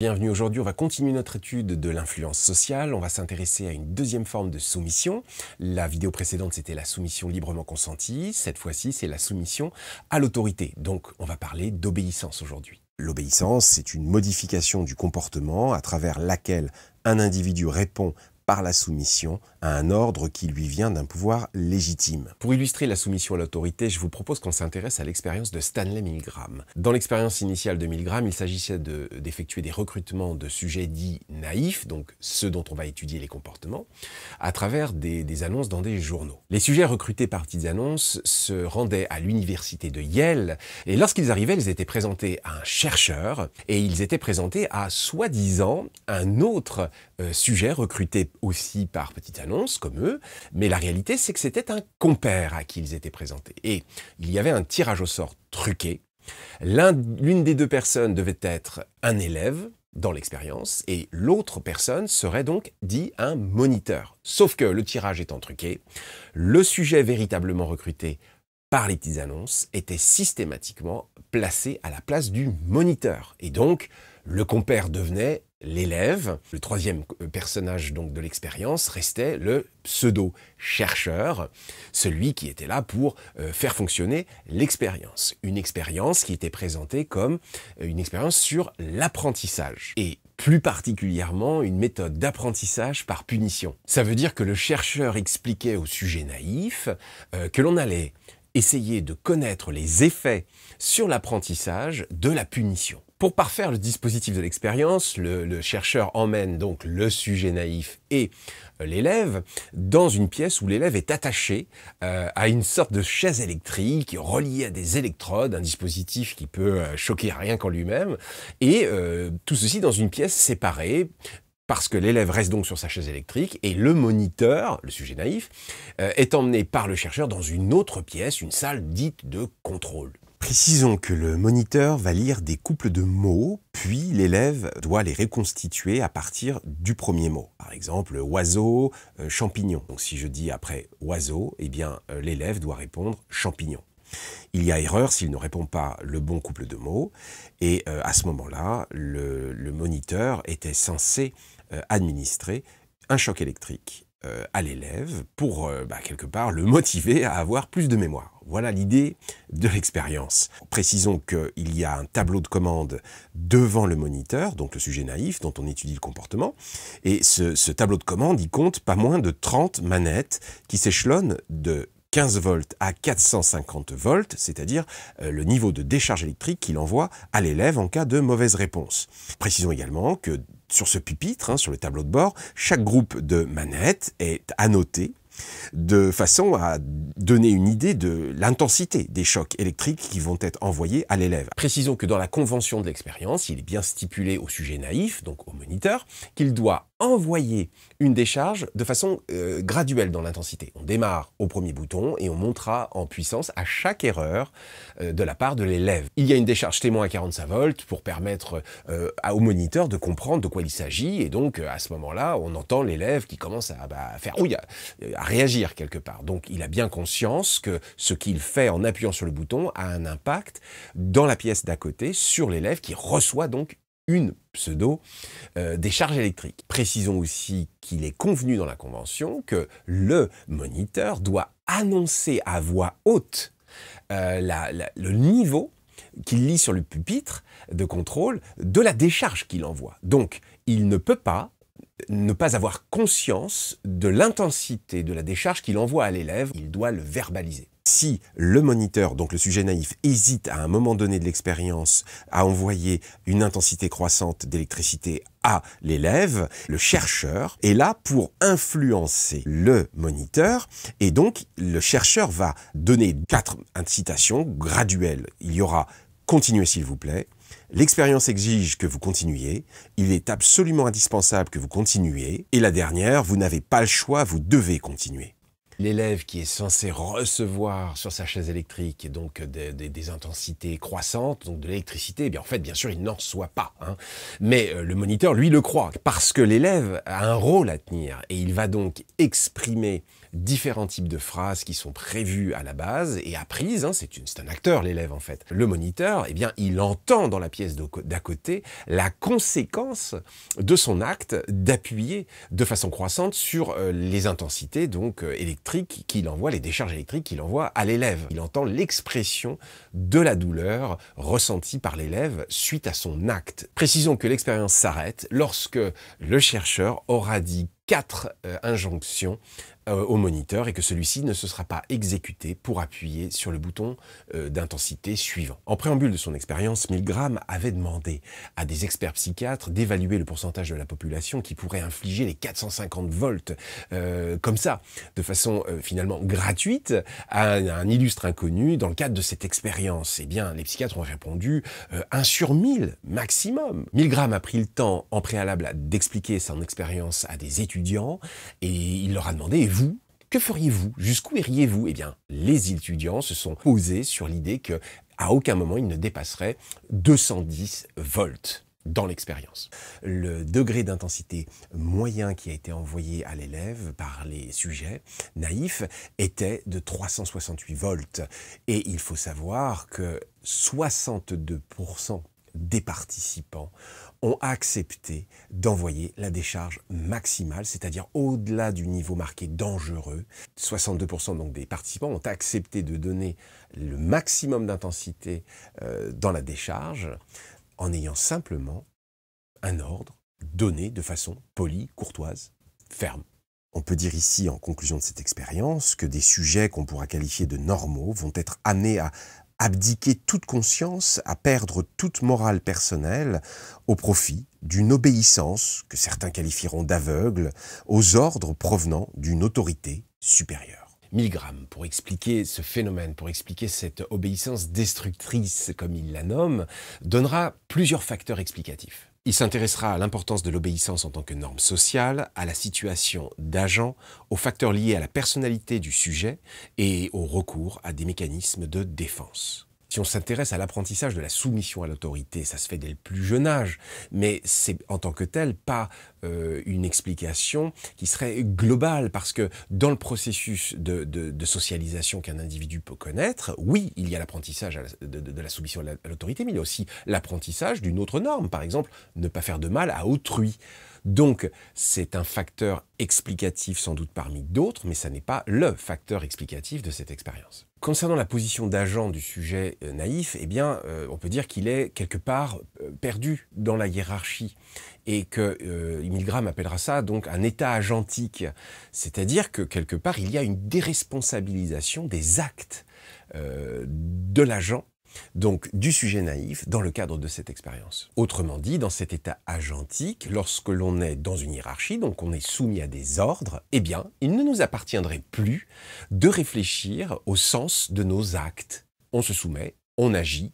Bienvenue aujourd'hui, on va continuer notre étude de l'influence sociale, on va s'intéresser à une deuxième forme de soumission. La vidéo précédente c'était la soumission librement consentie, cette fois-ci c'est la soumission à l'autorité, donc on va parler d'obéissance aujourd'hui. L'obéissance c'est une modification du comportement à travers laquelle un individu répond par la soumission à un ordre qui lui vient d'un pouvoir légitime. Pour illustrer la soumission à l'autorité, je vous propose qu'on s'intéresse à l'expérience de Stanley Milgram. Dans l'expérience initiale de Milgram, il s'agissait d'effectuer des recrutements de sujets dits naïfs, donc ceux dont on va étudier les comportements, à travers des, annonces dans des journaux. Les sujets recrutés par petites annonces se rendaient à l'université de Yale, et lorsqu'ils arrivaient, ils étaient présentés à un chercheur, et ils étaient présentés à, soi-disant, un autre euh, sujet recruté aussi par petites annonces, comme eux, mais la réalité, c'est que c'était un compère à qui ils étaient présentés. Et il y avait un tirage au sort truqué. L'une des deux personnes devait être un élève dans l'expérience, et l'autre personne serait donc dit un moniteur. Sauf que le tirage étant truqué, le sujet véritablement recruté par les petites annonces était systématiquement placé à la place du moniteur. Et donc, le compère devenait l'élève. Le troisième euh, personnage donc de l'expérience restait le pseudo-chercheur, celui qui était là pour euh, faire fonctionner l'expérience. Une expérience qui était présentée comme euh, une expérience sur l'apprentissage. Et plus particulièrement une méthode d'apprentissage par punition. Ça veut dire que le chercheur expliquait au sujet naïf que l'on allait essayer de connaître les effets sur l'apprentissage de la punition. Pour parfaire le dispositif de l'expérience, le, chercheur emmène donc le sujet naïf et euh, l'élève dans une pièce où l'élève est attaché euh, à une sorte de chaise électrique reliée à des électrodes, un dispositif qui peut euh, choquer rien qu'en lui-même, et tout ceci dans une pièce séparée, parce que l'élève reste donc sur sa chaise électrique et le moniteur, le sujet naïf, est emmené par le chercheur dans une autre pièce, une salle dite de contrôle. Précisons que le moniteur va lire des couples de mots, puis l'élève doit les reconstituer à partir du premier mot. Par exemple, oiseau, euh, champignon. Donc si je dis après oiseau, eh bien euh, l'élève doit répondre champignon. Il y a erreur s'il ne répond pas le bon couple de mots, et euh, à ce moment-là, le, moniteur était censé administrer un choc électrique euh, à l'élève pour, euh, bah, quelque part, le motiver à avoir plus de mémoire. Voilà l'idée de l'expérience. Précisons qu'il y a un tableau de commande devant le moniteur, donc le sujet naïf dont on étudie le comportement, et ce, ce tableau de commande, il compte pas moins de 30 manettes qui s'échelonnent de 15 volts à 450 volts, c'est-à-dire euh, le niveau de décharge électrique qu'il envoie à l'élève en cas de mauvaise réponse. Précisons également que sur ce pupitre, hein, sur le tableau de bord, chaque groupe de manettes est annoté de façon à donner une idée de l'intensité des chocs électriques qui vont être envoyés à l'élève. Précisons que dans la convention de l'expérience, il est bien stipulé au sujet naïf, donc au moniteur, qu'il doit envoyer une décharge de façon euh, graduelle dans l'intensité. On démarre au premier bouton et on montera en puissance à chaque erreur euh, de la part de l'élève. Il y a une décharge témoin à 45 volts pour permettre euh, au moniteur de comprendre de quoi il s'agit et donc à ce moment-là, on entend l'élève qui commence à, bah, faire oui, à, réagir quelque part. Donc il a bien conscience que ce qu'il fait en appuyant sur le bouton a un impact dans la pièce d'à côté sur l'élève qui reçoit donc une pseudo décharge euh, des charges Précisons aussi qu'il est convenu dans la convention que le moniteur doit annoncer à voix haute euh, le niveau qu'il lit sur le pupitre de contrôle de la décharge qu'il envoie. Donc, il ne peut pas ne pas avoir conscience de l'intensité de la décharge qu'il envoie à l'élève, il doit le verbaliser si le moniteur, donc le sujet naïf, hésite à un moment donné de l'expérience à envoyer une intensité croissante d'électricité à l'élève, le chercheur est là pour influencer le moniteur et donc le chercheur va donner quatre incitations graduelles. Il y aura continuez s'il vous plaît, L'expérience exige que vous continuiez, il est absolument indispensable que vous continuiez, et la dernière, vous n'avez pas le choix, vous devez continuer. L'élève qui est censé recevoir sur sa chaise électrique donc euh, des, intensités croissantes, donc de l'électricité, eh bien en fait, bien sûr, il n'en soit pas. Hein. Mais euh, le moniteur, lui, le croit, parce que l'élève a un rôle à tenir et il va donc exprimer différents types de phrases qui sont prévues à la base et apprises. Hein, c'est un acteur, l'élève en fait. Le moniteur, eh bien, il entend dans la pièce d'à côté la conséquence de son acte d'appuyer de façon croissante sur euh, les intensités donc euh, électriques qu'il envoie, les décharges électriques qu'il envoie à l'élève. Il entend l'expression de la douleur ressentie par l'élève suite à son acte. Précisons que l'expérience s'arrête lorsque le chercheur aura dit quatre euh, injonctions euh, au moniteur et que celui-ci ne se sera pas exécuté pour appuyer sur le bouton euh, d'intensité suivant. En préambule de son expérience, Milgram avait demandé à des experts psychiatres d'évaluer le pourcentage de la population qui pourrait infliger les 450 volts euh, comme ça, de façon finalement gratuite, à un, illustre inconnu dans le cadre de cette expérience. Et eh bien, les psychiatres ont répondu 1 sur 1000 maximum. Milgram a pris le temps en préalable d'expliquer son expérience à des étudiants et il leur a demandé que feriez-vous Jusqu'où iriez-vous Eh bien, les étudiants se sont posés sur l'idée que à aucun moment ils ne dépasseraient 210 volts dans l'expérience. Le degré d'intensité moyen qui a été envoyé à l'élève par les sujets naïfs était de 368 volts. Et il faut savoir que 62% des participants ont accepté d'envoyer la décharge maximale, c'est-à-dire au-delà du niveau marqué dangereux. 62% donc des participants ont accepté de donner le maximum d'intensité euh, dans la décharge en ayant simplement un ordre donné de façon polie, courtoise, ferme. On peut dire ici, en conclusion de cette expérience, que des sujets qu'on pourra qualifier de normaux vont être amenés à abdiquer toute conscience, à perdre toute morale personnelle au profit d'une obéissance que certains qualifieront d'aveugle aux ordres provenant d'une autorité supérieure. Milgram, pour expliquer ce phénomène, pour expliquer cette obéissance destructrice, comme il la nomme, donnera plusieurs facteurs explicatifs. Il s'intéressera à l'importance de l'obéissance en tant que norme sociale, à la situation d'agent, aux facteurs liés à la personnalité du sujet et au recours à des mécanismes de défense. Si on s'intéresse à l'apprentissage de la soumission à l'autorité, ça se fait dès le plus jeune âge, mais c'est en tant que tel pas euh, une explication qui serait globale, parce que dans le processus de, socialisation qu'un individu peut connaître, oui, il y a l'apprentissage de, de, la soumission à l'autorité, mais il y a aussi l'apprentissage d'une autre norme, par exemple, ne pas faire de mal à autrui. Donc c'est un facteur explicatif sans doute parmi d'autres, mais ça n'est pas le facteur explicatif de cette expérience. Concernant la position d'agent du sujet euh, naïf, eh bien, euh, on peut dire qu'il est quelque part euh, perdu dans la hiérarchie et que appellera ça donc un état agentique, c'est-à-dire que quelque part il y a une déresponsabilisation des actes de l'agent donc du sujet naïf, dans le cadre de cette expérience. Autrement dit, dans cet état agentique, lorsque l'on est dans une hiérarchie, donc on est soumis à des ordres, eh bien, il ne nous appartiendrait plus de réfléchir au sens de nos actes. On se soumet, on agit,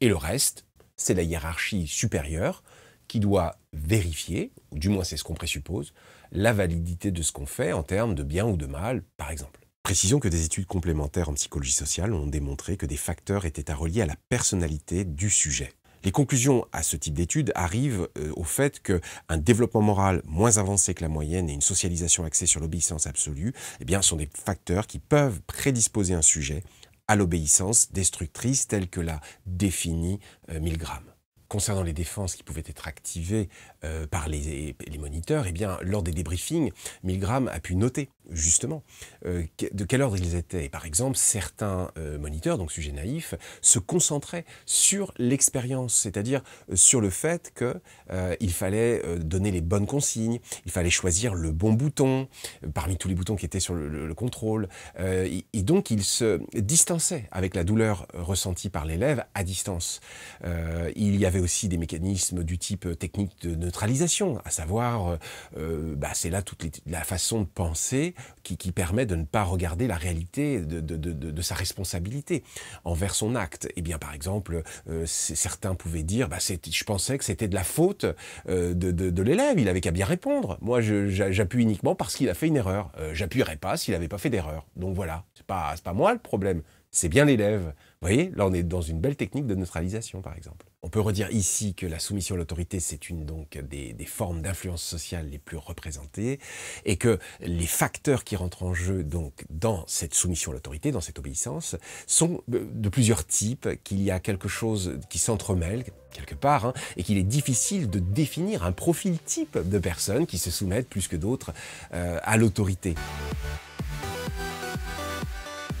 et le reste, c'est la hiérarchie supérieure qui doit vérifier, ou du moins c'est ce qu'on présuppose, la validité de ce qu'on fait en termes de bien ou de mal, par exemple. Précisons que des études complémentaires en psychologie sociale ont démontré que des facteurs étaient à relier à la personnalité du sujet. Les conclusions à ce type d'études arrivent euh, au fait qu'un développement moral moins avancé que la moyenne et une socialisation axée sur l'obéissance absolue eh bien, sont des facteurs qui peuvent prédisposer un sujet à l'obéissance destructrice telle que l'a définit euh, Milgram concernant les défenses qui pouvaient être activées euh, par les, moniteurs, et eh bien, lors des débriefings, Milgram a pu noter justement euh, de quel ordre ils étaient. par exemple, certains euh, moniteurs, donc sujet naïf, se concentraient sur l'expérience, c'est-à-dire sur le fait qu'il fallait donner les bonnes consignes, il fallait choisir le bon bouton parmi tous les boutons qui étaient sur le, contrôle. Et, donc, ils se distançaient avec la douleur ressentie par l'élève à distance. il y avait aussi des mécanismes du type euh, technique de neutralisation, à savoir, euh, euh, bah, c'est là toute la façon de penser qui, permet de ne pas regarder la réalité de, sa responsabilité envers son acte. Et eh bien, par exemple, certains pouvaient dire, bah, je pensais que c'était de la faute de, l'élève, il avait qu'à bien répondre. Moi, j'appuie uniquement parce qu'il a fait une erreur. J'appuierais pas s'il n'avait pas fait d'erreur. Donc voilà, c'est pas, pas moi le problème, c'est bien l'élève. Vous voyez, là on est dans une belle technique de neutralisation, par exemple. On peut redire ici que la soumission à l'autorité, c'est une donc des, formes d'influence sociale les plus représentées, et que les facteurs qui rentrent en jeu donc dans cette soumission à l'autorité, dans cette obéissance, sont de plusieurs types, qu'il y a quelque chose qui s'entremêle quelque part, hein, et qu'il est difficile de définir un profil type de personnes qui se soumettent plus que d'autres euh, à l'autorité.